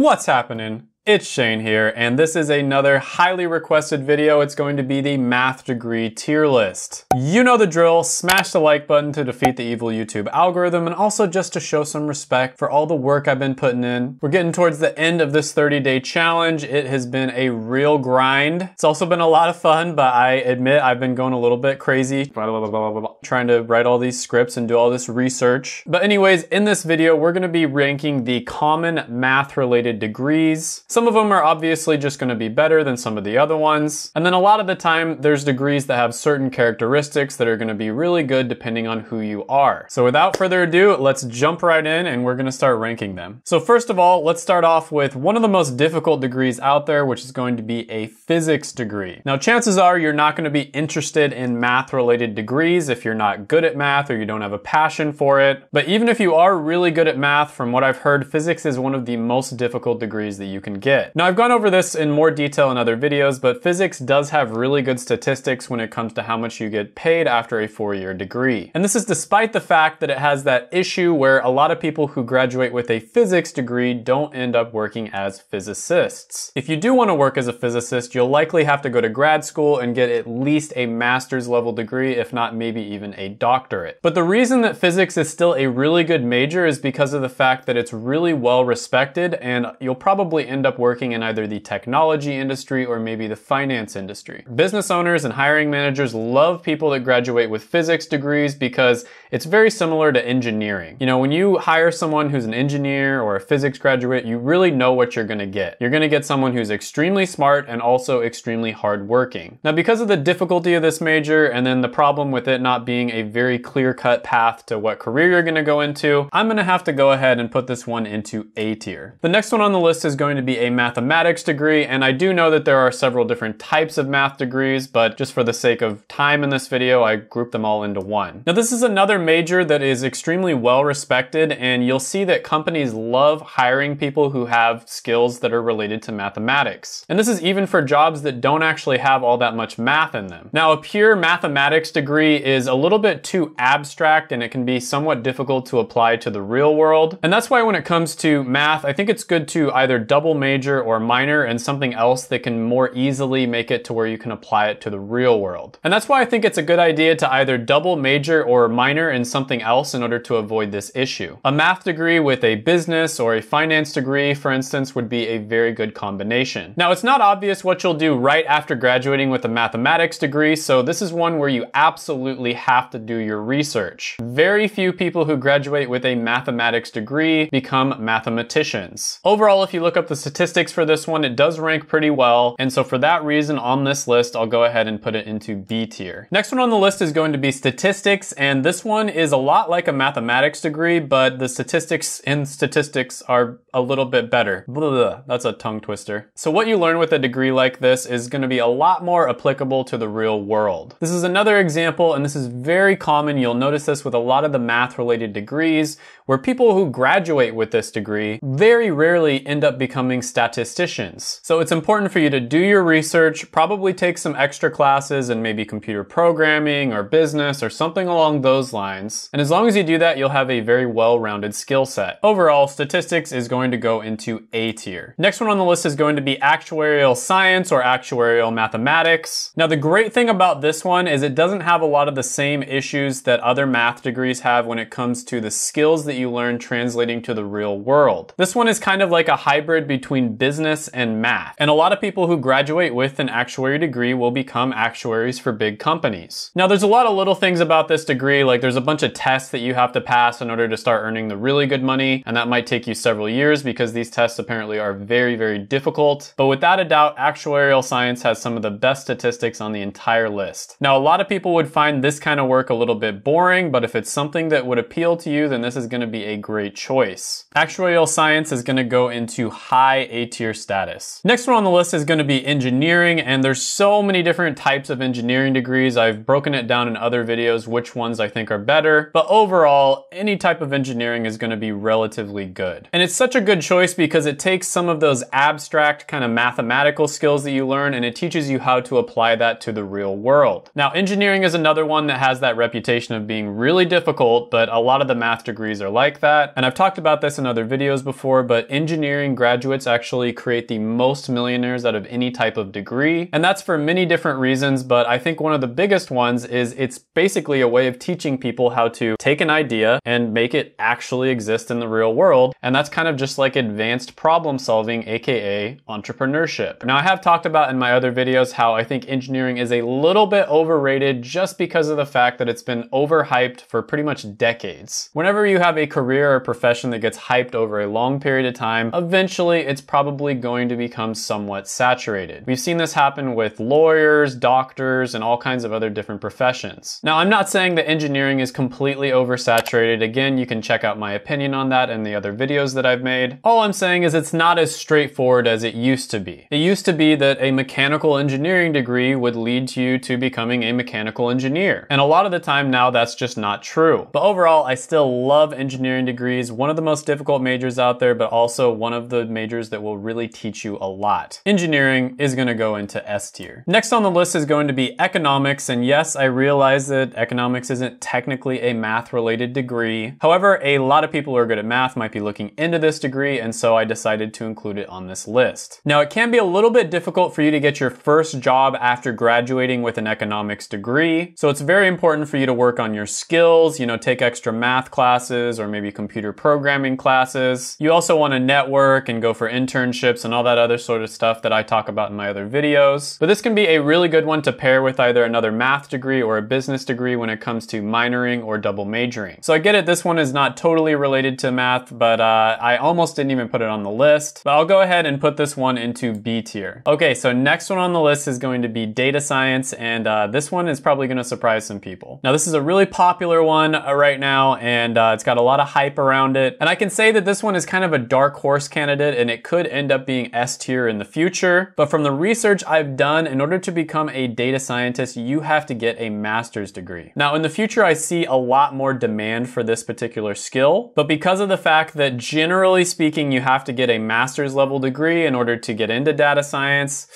What's happening? It's Shane here, and this is another highly requested video. It's going to be the math degree tier list. You know the drill, smash the like button to defeat the evil YouTube algorithm, and also just to show some respect for all the work I've been putting in. We're getting towards the end of this 30-day challenge. It has been a real grind. It's also been a lot of fun, but I admit I've been going a little bit crazy, blah, blah, blah, trying to write all these scripts and do all this research. But anyways, in this video, we're gonna be ranking the common math-related degrees. Some some of them are obviously just gonna be better than some of the other ones. And then a lot of the time, there's degrees that have certain characteristics that are gonna be really good depending on who you are. So without further ado, let's jump right in and we're gonna start ranking them. So first of all, let's start off with one of the most difficult degrees out there, which is going to be a physics degree. Now, chances are you're not gonna be interested in math related degrees if you're not good at math or you don't have a passion for it. But even if you are really good at math, from what I've heard, physics is one of the most difficult degrees that you can get. Now I've gone over this in more detail in other videos, but physics does have really good statistics when it comes to how much you get paid after a four-year degree. And this is despite the fact that it has that issue where a lot of people who graduate with a physics degree don't end up working as physicists. If you do want to work as a physicist, you'll likely have to go to grad school and get at least a master's level degree, if not maybe even a doctorate. But the reason that physics is still a really good major is because of the fact that it's really well respected and you'll probably end up up working in either the technology industry or maybe the finance industry. Business owners and hiring managers love people that graduate with physics degrees because it's very similar to engineering. You know, when you hire someone who's an engineer or a physics graduate, you really know what you're gonna get. You're gonna get someone who's extremely smart and also extremely hardworking. Now, because of the difficulty of this major and then the problem with it not being a very clear cut path to what career you're gonna go into, I'm gonna have to go ahead and put this one into A tier. The next one on the list is going to be a mathematics degree, and I do know that there are several different types of math degrees, but just for the sake of time in this video, I grouped them all into one. Now this is another major that is extremely well respected, and you'll see that companies love hiring people who have skills that are related to mathematics. And this is even for jobs that don't actually have all that much math in them. Now a pure mathematics degree is a little bit too abstract and it can be somewhat difficult to apply to the real world. And that's why when it comes to math, I think it's good to either double major major or minor and something else that can more easily make it to where you can apply it to the real world. And that's why I think it's a good idea to either double major or minor in something else in order to avoid this issue. A math degree with a business or a finance degree, for instance, would be a very good combination. Now, it's not obvious what you'll do right after graduating with a mathematics degree, so this is one where you absolutely have to do your research. Very few people who graduate with a mathematics degree become mathematicians. Overall, if you look up the statistics statistics for this one, it does rank pretty well. And so for that reason on this list, I'll go ahead and put it into B tier. Next one on the list is going to be statistics. And this one is a lot like a mathematics degree, but the statistics in statistics are a little bit better. Blah, that's a tongue twister. So what you learn with a degree like this is going to be a lot more applicable to the real world. This is another example, and this is very common. You'll notice this with a lot of the math related degrees where people who graduate with this degree very rarely end up becoming statisticians. So it's important for you to do your research, probably take some extra classes in maybe computer programming or business or something along those lines. And as long as you do that, you'll have a very well-rounded skill set. Overall, statistics is going to go into A tier. Next one on the list is going to be actuarial science or actuarial mathematics. Now the great thing about this one is it doesn't have a lot of the same issues that other math degrees have when it comes to the skills that you learn translating to the real world. This one is kind of like a hybrid between between business and math. And a lot of people who graduate with an actuary degree will become actuaries for big companies. Now, there's a lot of little things about this degree, like there's a bunch of tests that you have to pass in order to start earning the really good money, and that might take you several years because these tests apparently are very, very difficult. But without a doubt, actuarial science has some of the best statistics on the entire list. Now, a lot of people would find this kind of work a little bit boring, but if it's something that would appeal to you, then this is going to be a great choice. Actuarial science is going to go into high a tier status. Next one on the list is gonna be engineering, and there's so many different types of engineering degrees. I've broken it down in other videos, which ones I think are better, but overall, any type of engineering is gonna be relatively good. And it's such a good choice because it takes some of those abstract kind of mathematical skills that you learn and it teaches you how to apply that to the real world. Now, engineering is another one that has that reputation of being really difficult, but a lot of the math degrees are like that. And I've talked about this in other videos before, but engineering graduates actually create the most millionaires out of any type of degree. And that's for many different reasons, but I think one of the biggest ones is it's basically a way of teaching people how to take an idea and make it actually exist in the real world. And that's kind of just like advanced problem solving, aka entrepreneurship. Now, I have talked about in my other videos how I think engineering is a little bit overrated just because of the fact that it's been overhyped for pretty much decades. Whenever you have a career or profession that gets hyped over a long period of time, eventually it's it's probably going to become somewhat saturated. We've seen this happen with lawyers, doctors, and all kinds of other different professions. Now, I'm not saying that engineering is completely oversaturated. Again, you can check out my opinion on that in the other videos that I've made. All I'm saying is it's not as straightforward as it used to be. It used to be that a mechanical engineering degree would lead you to becoming a mechanical engineer. And a lot of the time now, that's just not true. But overall, I still love engineering degrees, one of the most difficult majors out there, but also one of the majors that will really teach you a lot. Engineering is gonna go into S tier. Next on the list is going to be economics, and yes, I realize that economics isn't technically a math related degree. However, a lot of people who are good at math might be looking into this degree, and so I decided to include it on this list. Now, it can be a little bit difficult for you to get your first job after graduating with an economics degree, so it's very important for you to work on your skills, you know, take extra math classes or maybe computer programming classes. You also wanna network and go for internships and all that other sort of stuff that I talk about in my other videos. But this can be a really good one to pair with either another math degree or a business degree when it comes to minoring or double majoring. So I get it, this one is not totally related to math, but uh, I almost didn't even put it on the list. But I'll go ahead and put this one into B tier. Okay, so next one on the list is going to be data science, and uh, this one is probably gonna surprise some people. Now this is a really popular one uh, right now, and uh, it's got a lot of hype around it. And I can say that this one is kind of a dark horse candidate, and it could end up being S tier in the future. But from the research I've done, in order to become a data scientist, you have to get a master's degree. Now, in the future, I see a lot more demand for this particular skill, but because of the fact that generally speaking, you have to get a master's level degree in order to get into data science,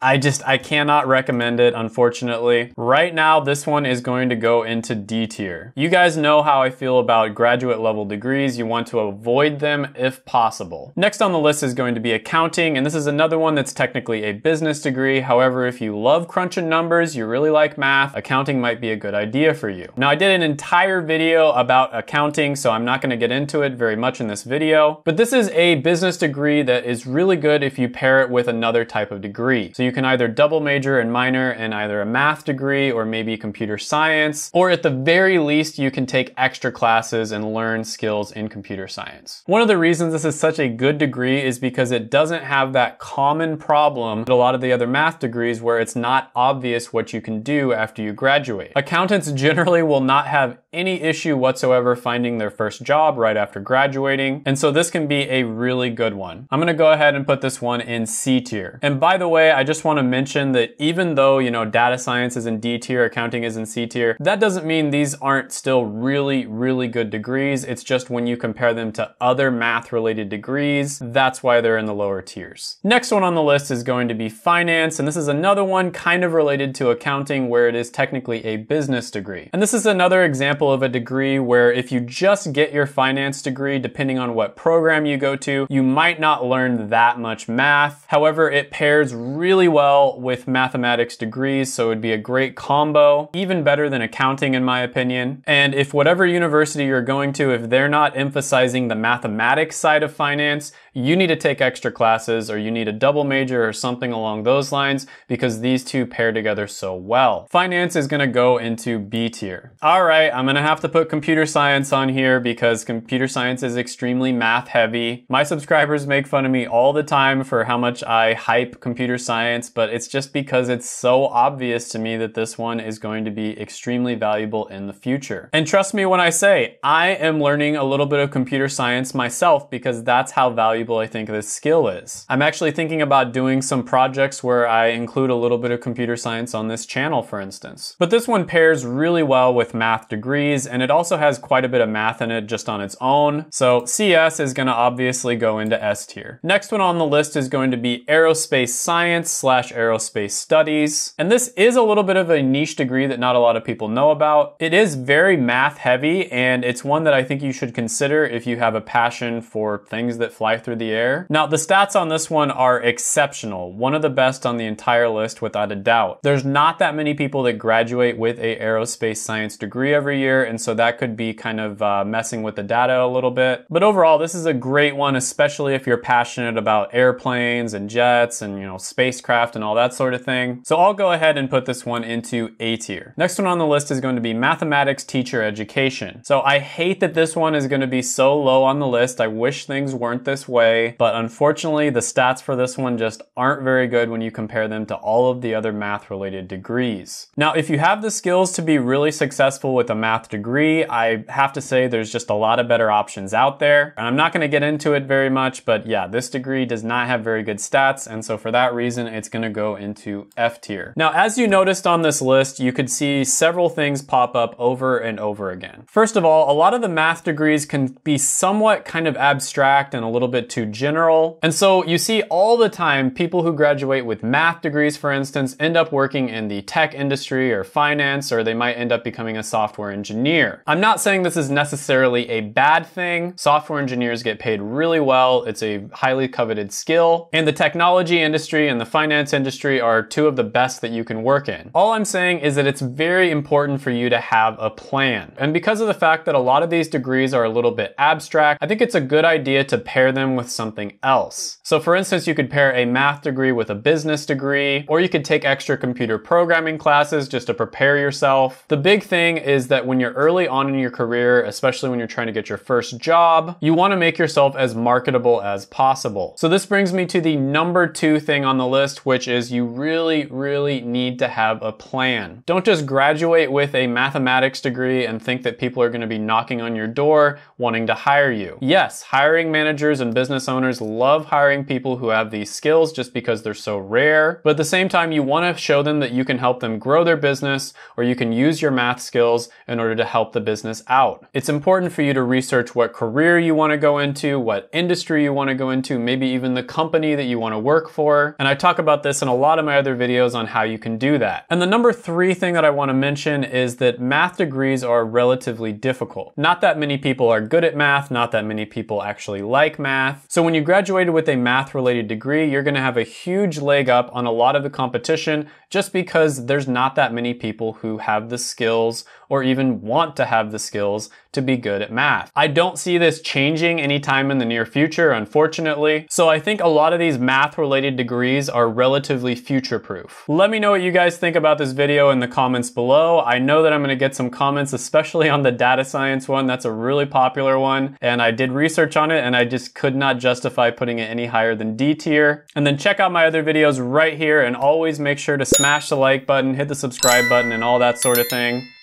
I just, I cannot recommend it, unfortunately. Right now, this one is going to go into D tier. You guys know how I feel about graduate level degrees. You want to avoid them if possible. Next on the list is going to be accounting, and this is another one that's technically a business degree. However, if you love crunching numbers, you really like math, accounting might be a good idea for you. Now, I did an entire video about accounting, so I'm not gonna get into it very much in this video, but this is a business degree that is really good if you pair it with another type of degree. So you can either double major and minor in either a math degree or maybe computer science, or at the very least, you can take extra classes and learn skills in computer science. One of the reasons this is such a good degree is because it doesn't have that common problem that a lot of the other math degrees where it's not obvious what you can do after you graduate. Accountants generally will not have any issue whatsoever finding their first job right after graduating, and so this can be a really good one. I'm gonna go ahead and put this one in C tier. And by the way, I just just want to mention that even though, you know, data science is in D tier, accounting is in C tier, that doesn't mean these aren't still really, really good degrees. It's just when you compare them to other math related degrees, that's why they're in the lower tiers. Next one on the list is going to be finance. And this is another one kind of related to accounting where it is technically a business degree. And this is another example of a degree where if you just get your finance degree, depending on what program you go to, you might not learn that much math. However, it pairs really well with mathematics degrees, so it'd be a great combo, even better than accounting in my opinion. And if whatever university you're going to, if they're not emphasizing the mathematics side of finance, you need to take extra classes or you need a double major or something along those lines because these two pair together so well. Finance is gonna go into B tier. All right, I'm gonna have to put computer science on here because computer science is extremely math heavy. My subscribers make fun of me all the time for how much I hype computer science but it's just because it's so obvious to me that this one is going to be extremely valuable in the future. And trust me when I say, I am learning a little bit of computer science myself because that's how valuable I think this skill is. I'm actually thinking about doing some projects where I include a little bit of computer science on this channel, for instance. But this one pairs really well with math degrees, and it also has quite a bit of math in it just on its own. So CS is gonna obviously go into S tier. Next one on the list is going to be aerospace science slash aerospace studies. And this is a little bit of a niche degree that not a lot of people know about. It is very math heavy and it's one that I think you should consider if you have a passion for things that fly through the air. Now the stats on this one are exceptional. One of the best on the entire list without a doubt. There's not that many people that graduate with a aerospace science degree every year and so that could be kind of uh, messing with the data a little bit. But overall this is a great one especially if you're passionate about airplanes and jets and you know spacecraft and all that sort of thing. So I'll go ahead and put this one into A tier. Next one on the list is going to be mathematics teacher education. So I hate that this one is going to be so low on the list. I wish things weren't this way, but unfortunately the stats for this one just aren't very good when you compare them to all of the other math related degrees. Now, if you have the skills to be really successful with a math degree, I have to say there's just a lot of better options out there. And I'm not going to get into it very much, but yeah, this degree does not have very good stats. And so for that reason, it's gonna go into F tier. Now, as you noticed on this list, you could see several things pop up over and over again. First of all, a lot of the math degrees can be somewhat kind of abstract and a little bit too general. And so you see all the time people who graduate with math degrees, for instance, end up working in the tech industry or finance, or they might end up becoming a software engineer. I'm not saying this is necessarily a bad thing. Software engineers get paid really well. It's a highly coveted skill. And the technology industry and the finance finance industry are two of the best that you can work in. All I'm saying is that it's very important for you to have a plan. And because of the fact that a lot of these degrees are a little bit abstract, I think it's a good idea to pair them with something else. So for instance, you could pair a math degree with a business degree, or you could take extra computer programming classes just to prepare yourself. The big thing is that when you're early on in your career, especially when you're trying to get your first job, you want to make yourself as marketable as possible. So this brings me to the number two thing on the list which is you really, really need to have a plan. Don't just graduate with a mathematics degree and think that people are gonna be knocking on your door wanting to hire you. Yes, hiring managers and business owners love hiring people who have these skills just because they're so rare, but at the same time, you wanna show them that you can help them grow their business or you can use your math skills in order to help the business out. It's important for you to research what career you wanna go into, what industry you wanna go into, maybe even the company that you wanna work for. And I talk about about this in a lot of my other videos on how you can do that. And the number three thing that I wanna mention is that math degrees are relatively difficult. Not that many people are good at math, not that many people actually like math. So when you graduated with a math related degree, you're gonna have a huge leg up on a lot of the competition just because there's not that many people who have the skills or even want to have the skills to be good at math. I don't see this changing anytime in the near future, unfortunately. So I think a lot of these math related degrees are relatively future proof. Let me know what you guys think about this video in the comments below. I know that I'm gonna get some comments, especially on the data science one. That's a really popular one. And I did research on it and I just could not justify putting it any higher than D tier. And then check out my other videos right here and always make sure to smash the like button, hit the subscribe button and all that sort of thing.